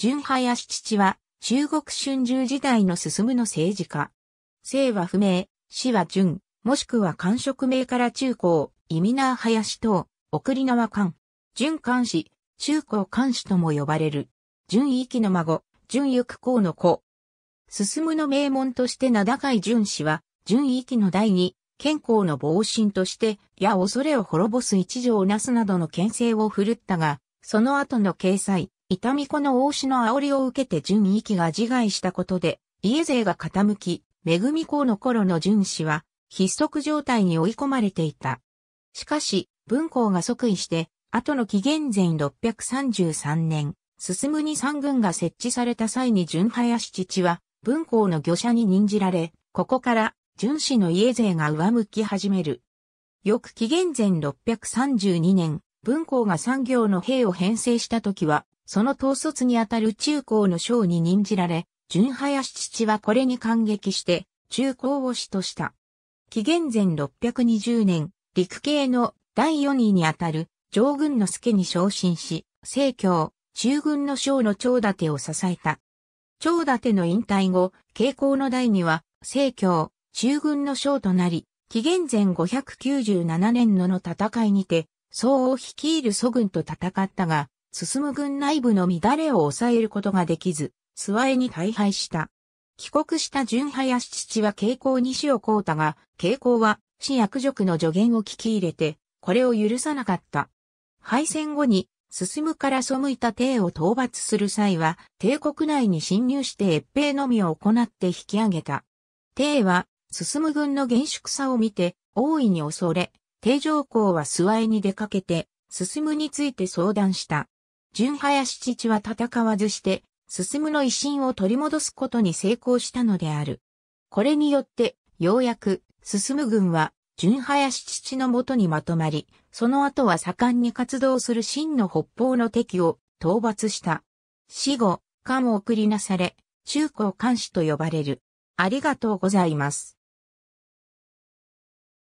純林父は、中国春秋時代の進むの政治家。姓は不明、死は純、もしくは官職名から中高、意味な林等、送り縄官。純官氏、中高官氏とも呼ばれる。純域の孫、純行公の子。進むの名門として名高い純氏は、純域の第二、健康の防振として、や恐れを滅ぼす一条なすなどの牽制を振るったが、その後の掲載、痛み子の大志の煽りを受けて淳息が自害したことで、家勢が傾き、恵み子の頃の淳氏は、筆足状態に追い込まれていた。しかし、文公が即位して、後の紀元前633年、進むに三軍が設置された際に淳林父は、文公の御者に任じられ、ここから、淳氏の家勢が上向き始める。翌紀元前632年、文公が産業の兵を編成した時は、その統率にあたる中高の将に任じられ、純林父はこれに感激して、中高を師とした。紀元前620年、陸系の第4位にあたる上軍の助に昇進し、政教、中軍の将の長立を支えた。長立の引退後、慶光の代には、政教、中軍の将となり、紀元前597年のの戦いにて、総を率いる祖軍と戦ったが、進む軍内部の乱れを抑えることができず、諏訪江に大敗した。帰国した純派や父は慶光西尾光太が、傾向は、死役職の助言を聞き入れて、これを許さなかった。敗戦後に、進むから背いた帝を討伐する際は、帝国内に侵入して越兵のみを行って引き上げた。帝は、進む軍の厳粛さを見て、大いに恐れ、帝上皇は諏訪へに出かけて、進むについて相談した。純林父は戦わずして、進むの威信を取り戻すことに成功したのである。これによって、ようやく、進む軍は、純林父のもとにまとまり、その後は盛んに活動する真の北方の敵を討伐した。死後、官を送りなされ、中高監視と呼ばれる。ありがとうございます。